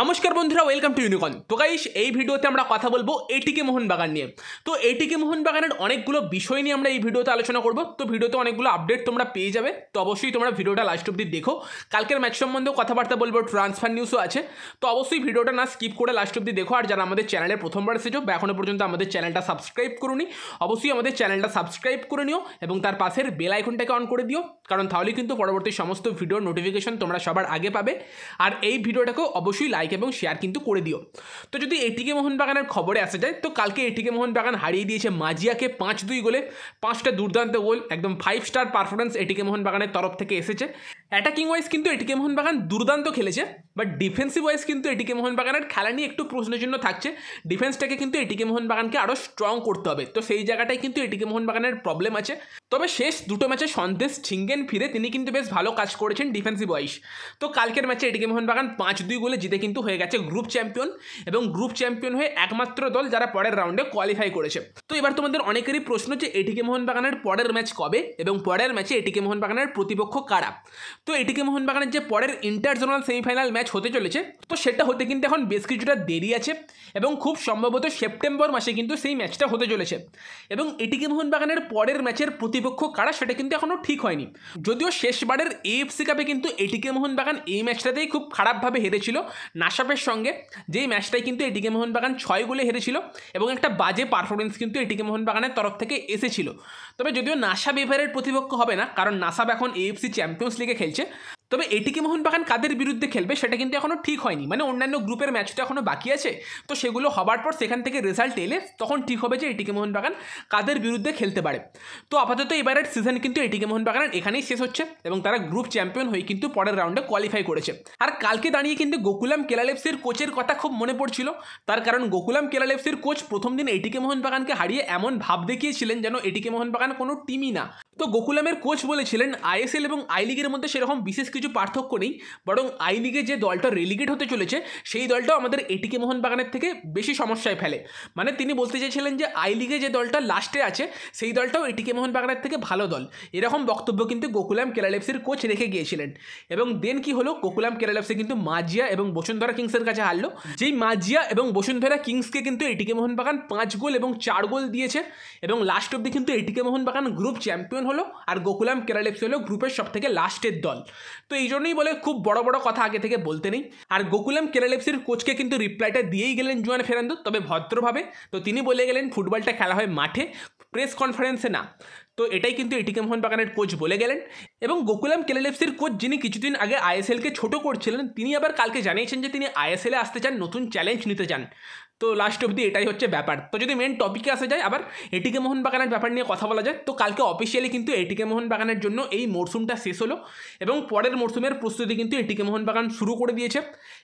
নমস্কার বন্ধুরা welcome to ইউনিকন তো গাইস এই ভিডিওতে আমরা কথা বলবো এটিকে মোহনবাগান নিয়ে তো এটিকে মোহনবাগানের অনেকগুলো বিষয় নিয়ে আমরা এই ভিডিওতে আলোচনা করব তো ভিডিওতে অনেকগুলো আপডেট তোমরা পেয়ে যাবে তো অবশ্যই তোমরা ভিডিওটা লাস্ট অব্দি দেখো কালকের ম্যাচ সম্বন্ধেও কথাবার্তা বলবো ট্রান্সফার নিউজও আছে তো অবশ্যই ভিডিওটা না স্কিপ করে লাস্ট অব্দি দেখো আর যারা আমাদের চ্যানেলে প্রথমবার এসেছো বা এখনো পর্যন্ত আমাদের চ্যানেলটা সাবস্ক্রাইব করুনি অবশ্যই আমাদের চ্যানেলটা সাবস্ক্রাইব করে নিও এবং তার পাশের বেল আইকনটাকে অন করে দিও কারণ তাহলে কিন্তু পরবর্তী সমস্ত ভিডিওর নোটিফিকেশন তোমরা সবার আগে পাবে আর এই ভিডিওটাকেও অবশ্যই লাইক এবং শেয়ার কিন্তু করে দিও তো যদি এটিকে মোহনবাগানের খবরে আসা যায় তো কালকে এটিকে মোহনবাগান হারিয়ে দিয়েছে মাজিয়াকে পাঁচ দুই গোলে পাঁচটা দুর্দান্ত গোল একদম ফাইভ স্টার পারফরমেন্স এটিকে মোহনবাগানের তরফ থেকে এসেছে অ্যাটাকিং ওয়াইজ কিন্তু এটিকে মোহনবাগান দুর্দান্ত খেলেছে বাট ডিফেন্সিভ ওয়াইজ কিন্তু এটিকে মোহনবাগানের খেলা নিয়ে একটু প্রশ্নের জন্য থাকছে ডিফেন্সটাকে কিন্তু এটিকে মোহনবাগানকে আরও স্ট্রং করতে হবে তো সেই জায়গাটাই কিন্তু এটিকে মোহনবাগানের প্রবলেম আছে তবে শেষ দুটো ম্যাচে সন্দেশ ছিঙ্গেন ফিরে তিনি কিন্তু বেশ ভালো কাজ করেছেন ডিফেন্সিভ ওয়াইজ তো কালকের ম্যাচে এটিকে মোহনবাগান পাঁচ দুই গোলে জিতে কিন্তু হয়ে গেছে গ্রুপ চ্যাম্পিয়ন এবং গ্রুপ চ্যাম্পিয়ন হয়ে একমাত্র দল যারা পরের রাউন্ডে কোয়ালিফাই করেছে তো এবার তোমাদের অনেকেরই প্রশ্ন যে এটিকে মোহনবাগানের পরের ম্যাচ কবে এবং পরের ম্যাচে এটিকে মোহনবাগানের প্রতিপক্ষ কারা তো এটিকে মোহনবাগানের যে পরের ইন্টারজোনাল সেমিফাইনাল ম্যাচ হতে চলেছে তো সেটা হতে কিন্তু এখন বেশ কিছুটা দেরি আছে এবং খুব সম্ভবত সেপ্টেম্বর মাসে কিন্তু সেই ম্যাচটা হতে চলেছে এবং এটিকে মোহনবাগানের পরের ম্যাচের প্রতিপক্ষ কারা সেটা কিন্তু এখনও ঠিক হয়নি যদিও শেষবারের এএফসি কাপে কিন্তু এটিকে মোহনবাগান এই ম্যাচটাতেই খুব খারাপভাবে হেরেছিল নাসাপের সঙ্গে যেই ম্যাচটাই কিন্তু এটিকে মোহনবাগান ছয় গোলে হেরেছিল এবং একটা বাজে পারফরমেন্স কিন্তু এটিকে মোহনবাগানের তরফ থেকে এসেছিল তবে যদিও নাসা এভারের প্রতিপক্ষ হবে না কারণ নাসাব এখন এএফসি চ্যাম্পিয়ন্স লিগে খেলছে হয়েছে তবে এটিকে মোহনবাগান কাদের বিরুদ্ধে খেলবে সেটা কিন্তু এখনও ঠিক হয়নি মানে অন্যান্য গ্রুপের ম্যাচটা এখনও বাকি আছে তো সেগুলো হবার পর সেখান থেকে রেজাল্ট এলে তখন ঠিক হবে যে এটিকে মোহনবাগান কাদের বিরুদ্ধে খেলতে পারে তো আপাতত এবারের সিজন কিন্তু এটিকে মোহনবাগান এখানেই শেষ হচ্ছে এবং তারা গ্রুপ চ্যাম্পিয়ন হয়ে কিন্তু পরের রাউন্ডে কোয়ালিফাই করেছে আর কালকে দাঁড়িয়ে কিন্তু গোকুলাম কেলালেপসির কোচের কথা খুব মনে পড়ছিল তার কারণ গোকুলাম কেলালেপসির কোচ প্রথম দিন এটিকে মোহনবাগানকে হারিয়ে এমন ভাব দেখিয়েছিলেন যেন এটিকে মোহনবাগান কোনো টিমই না তো গোকুলামের কোচ বলেছিলেন আইএসএল এবং আই লিগের মধ্যে সেরকম বিশেষ কিছু পার্থক্য নেই বরং আই লিগে যে দলটা রেলিগেট হতে চলেছে সেই দলটাও আমাদের এটিকে মোহনবাগানের থেকে বেশি সমস্যায় ফেলে মানে তিনি বলতে চাইছিলেন যে আই লিগে যে দলটা লাস্টে আছে সেই দলটাও এটিকে মোহনবাগানের থেকে ভালো দল এরকম বক্তব্য কিন্তু গোকুলাম কেরাল কোচ রেখে গিয়েছিলেন এবং দেন কি হলো গোকুলাম কেরাল কিন্তু মাজিয়া এবং বসুন্ধরা কিংসের কাছে হারলো যেই মাজিয়া এবং বসুন্ধরা কিংসকে কিন্তু এটিকে মোহনবাগান পাঁচ গোল এবং চার গোল দিয়েছে এবং লাস্ট অব্দি কিন্তু এটিকে মোহনবাগান গ্রুপ চ্যাম্পিয়ন হলো আর গোকুলাম কেরাল এফসি হলো গ্রুপের সব থেকে লাস্টের দল তো এই জন্যই বলে খুব বড় বড় কথা আগে থেকে বলতে নেই আর গোকুলাম কেরালেপসির এফসির কোচকে কিন্তু রিপ্লাইটা দিয়েই গেলেন জুয়ান ফেরান্দো তবে ভদ্রভাবে তো তিনি বলে গেলেন ফুটবলটা খেলা হয় মাঠে প্রেস কনফারেন্সে না তো এটাই কিন্তু এটিকে বাগানের কোচ বলে গেলেন এবং গোকুলাম কেলেলেফসির কোচ যিনি কিছুদিন আগে আইএসএলকে ছোট করছিলেন তিনি আবার কালকে জানিয়েছেন যে তিনি আইএসএলে আসতে চান নতুন চ্যালেঞ্জ নিতে চান তো লাস্ট অবধি এটাই হচ্ছে ব্যাপার তো যদি মেন টপিকে আসা যায় আবার এটিকে মোহনবাগানের ব্যাপার নিয়ে কথা বলা যায় তো কালকে অফিসিয়ালি কিন্তু এটিকে মোহনবাগানের জন্য এই মরশুমটা শেষ হলো এবং পরের মরশুমের প্রস্তুতি কিন্তু এটিকে মোহনবাগান শুরু করে দিয়েছে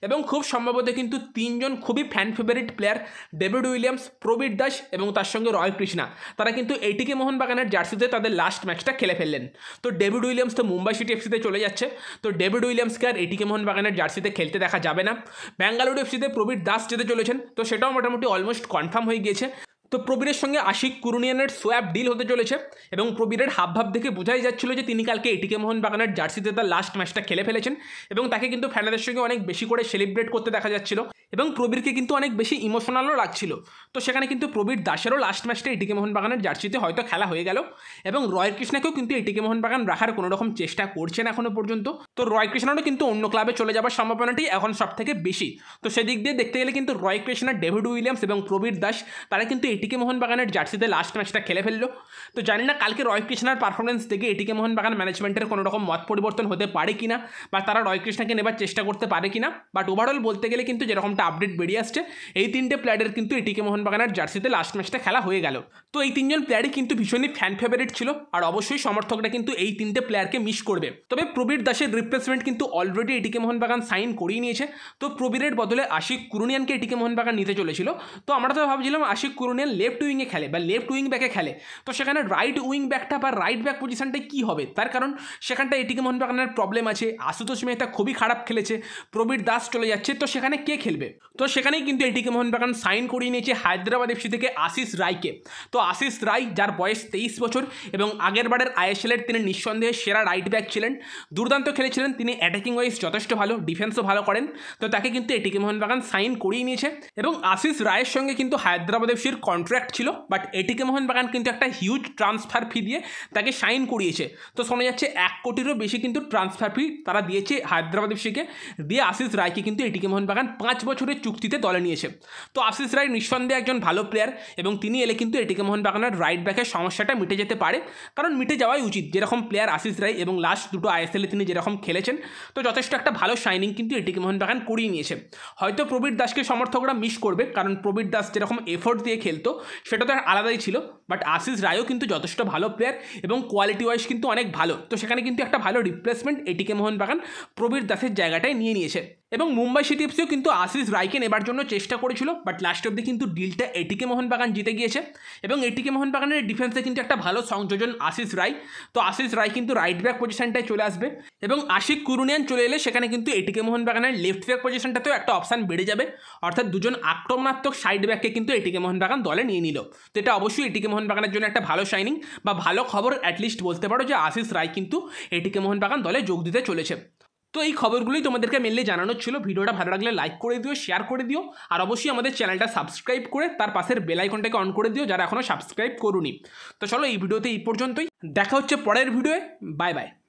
এবং খুব সম্ভবত কিন্তু তিনজন খুবই fan favourite player David Williams Prabir Das এবং তার সঙ্গে রয় কৃষ্ণা তারা কিন্তু এটিকে মোহনবাগানের জার্সিতে তাদের লাস্ট ম্যাচটা খেলে ফেললেন তো ডেভিড উইলিয়ামস তো মুম্বাই সিটি এফসিতে চলে যাচ্ছে তো ডেভিড উইলিয়ামসকে আর এটিকে মোহনবাগানের জার্সিতে খেলতে দেখা যাবে না ব্যাঙ্গালোর এফসিতে প্রবীর দাস যেতে চলেছেন তো সেটা সেটাও মোটামুটি অলমোস্ট কনফার্ম হয়ে গিয়েছে তো প্রবীরের সঙ্গে আশিক কুরুনিয়ানের সোয়াব ডিল হতে চলেছে এবং প্রবীরের হাবভাব দেখে বোঝাই যাচ্ছিল যে তিনি কালকে এটিকে মোহন বাগানের জার্সিতে তার লাস্ট ম্যাচটা খেলে ফেলেছেন এবং তাকে কিন্তু ফ্যানেদের সঙ্গে অনেক বেশি করে সেলিব্রেট করতে দেখা যাচ্ছিল এবং প্রবীরকে কিন্তু অনেক বেশি ইমোশনালও লাগছিল তো সেখানে কিন্তু প্রবীর দাসেরও লাস্ট ম্যাচটা এটিকে মোহনবাগানের জার্সিতে হয়তো খেলা হয়ে গেল এবং রয় কৃষ্ণাকেও কিন্তু এটিকে মোহনবাগান রাখার কোনো রকম চেষ্টা করছেন এখনও পর্যন্ত তো রয় কৃষ্ণারও কিন্তু অন্য ক্লাবে চলে যাওয়ার সম্ভাবনাটি এখন সব থেকে বেশি তো সেদিক দিয়ে দেখতে গেলে কিন্তু রয় কৃষ্ণা ডেভিড উইলিয়ামস এবং প্রবীর দাস তারা কিন্তু এটি এটিকে মোহনবাগানের জার্সিতে লাস্ট ম্যাচটা খেলে ফেললো তো জানি না কালকে রয় কৃষ্ণার পারফরমেন্স দেখে এটিকে মোহনবাগান ম্যানেজমেন্টের কোনো রকম মত পরিবর্তন হতে পারে কিনা বা তারা রয় কৃষ্ণাকে নেবার চেষ্টা করতে পারে কিনা বাট ওভারঅল বলতে গেলে কিন্তু যেরকমটা আপডেট বেরিয়ে আসছে এই তিনটে প্লেয়ারের কিন্তু এটিকে মোহনবাগানের জার্সিতে লাস্ট ম্যাচটা খেলা হয়ে গেল তো এই তিনজন প্লেয়ারই কিন্তু ভীষণই ফ্যান ফেভারিট ছিল আর অবশ্যই সমর্থকরা কিন্তু এই তিনটে প্লেয়ারকে মিস করবে তবে প্রবীর দাসের রিপ্লেসমেন্ট কিন্তু অলরেডি এটিকে মোহনবাগান সাইন করিয়ে নিয়েছে তো প্রবীরের বদলে আশিক কুরুনিয়ানকে এটিকে মোহনবাগান নিতে চলেছিল তো আমরা তো ভাবছিলাম আশিক কুরুনিয়ান লেফট উইংয়ে খেলে বা লেফট উইং ব্যাকে খেলে তো সেখানে রাইট উইং ব্যাকটা বা রাইট ব্যাক পজিশনটা কী হবে তার কারণ সেখানটা এটিকে বাগানের প্রবলেম আছে আশুতোষ মেহতা খুবই খারাপ খেলেছে প্রবীর দাস চলে যাচ্ছে তো সেখানে কে খেলবে তো সেখানেই কিন্তু এটিকে মোহন বাগান সাইন করিয়ে নিয়েছে হায়দ্রাবাদ এফসি থেকে আশিস রায়কে তো আশিস রায় যার বয়স তেইশ বছর এবং আগের বারের আইএসএলের তিনি নিঃসন্দেহে সেরা রাইট ব্যাক ছিলেন দুর্দান্ত খেলেছিলেন তিনি অ্যাটাকিং ওয়াইজ যথেষ্ট ভালো ডিফেন্সও ভালো করেন তো তাকে কিন্তু এটিকে মোহন বাগান সাইন করিয়ে নিয়েছে এবং আশিস রায়ের সঙ্গে কিন্তু হায়দ্রাবাদ এফসির কন্ট্র্যাক্ট ছিল বাট এটিকে মোহনবাগান কিন্তু একটা হিউজ ট্রান্সফার ফি দিয়ে তাকে সাইন করিয়েছে তো শোনা যাচ্ছে এক কোটিরও বেশি কিন্তু ট্রান্সফার ফি তারা দিয়েছে হায়দ্রাবাদ এফসিকে দিয়ে আশিস রায়কে কিন্তু এটিকে মোহনবাগান পাঁচ বছরের চুক্তিতে দলে নিয়েছে তো আশিস রায় নিঃসন্দেহে একজন ভালো প্লেয়ার এবং তিনি এলে কিন্তু এটিকে মোহনবাগানের রাইট ব্যাকের সমস্যাটা মিটে যেতে পারে কারণ মিটে যাওয়াই উচিত যেরকম প্লেয়ার আশিস রায় এবং লাস্ট দুটো আইএসএলে তিনি যেরকম খেলেছেন তো যথেষ্ট একটা ভালো শাইনিং কিন্তু এটিকে মোহনবাগান করিয়ে নিয়েছে হয়তো প্রবীর দাসকে সমর্থকরা মিস করবে কারণ প্রবীর দাস যেরকম এফোর্ট দিয়ে খেলতেন খেলতো সেটা তো আলাদাই ছিল বাট আশিস রায়ও কিন্তু যথেষ্ট ভালো প্লেয়ার এবং কোয়ালিটি ওয়াইজ কিন্তু অনেক ভালো তো সেখানে কিন্তু একটা ভালো রিপ্লেসমেন্ট এটিকে মোহনবাগান প্রবীর দাসের জায়গাটায় নিয়ে নিয়েছে এবং মুম্বাই সিটি এফসিও কিন্তু আশিস রায়কে নেবার জন্য চেষ্টা করেছিল বাট লাস্ট অব্দি কিন্তু ডিলটা এটিকে মোহনবাগান জিতে গিয়েছে এবং এটিকে মোহনবাগানের ডিফেন্সে কিন্তু একটা ভালো সংযোজন আশিস রায় তো আশিস রায় কিন্তু রাইট ব্যাক পজিশনটায় চলে আসবে এবং আশিক কুরুনিয়ান চলে এলে সেখানে কিন্তু এটিকে মোহনবাগানের লেফট ব্যাক পজিশনটাতেও একটা অপশান বেড়ে যাবে অর্থাৎ দুজন আক্রমণাত্মক সাইড ব্যাককে কিন্তু এটিকে মোহনবাগান দলে নিয়ে নিল তো এটা অবশ্যই এটিকে মোহনবাগানের জন্য একটা ভালো শাইনিং বা ভালো খবর অ্যাটলিস্ট বলতে পারো যে আশিস রায় কিন্তু এটিকে মোহনবাগান দলে যোগ দিতে চলেছে তো এই খবরগুলোই তোমাদেরকে মেনলি জানানোর ছিল ভিডিওটা ভালো লাগলে লাইক করে দিও শেয়ার করে দিও আর অবশ্যই আমাদের চ্যানেলটা সাবস্ক্রাইব করে তার পাশের বেলাইকনটাকে অন করে দিও যারা এখনও সাবস্ক্রাইব করুনি তো চলো এই ভিডিওতে এই পর্যন্তই দেখা হচ্ছে পরের ভিডিওয়ে বাই বাই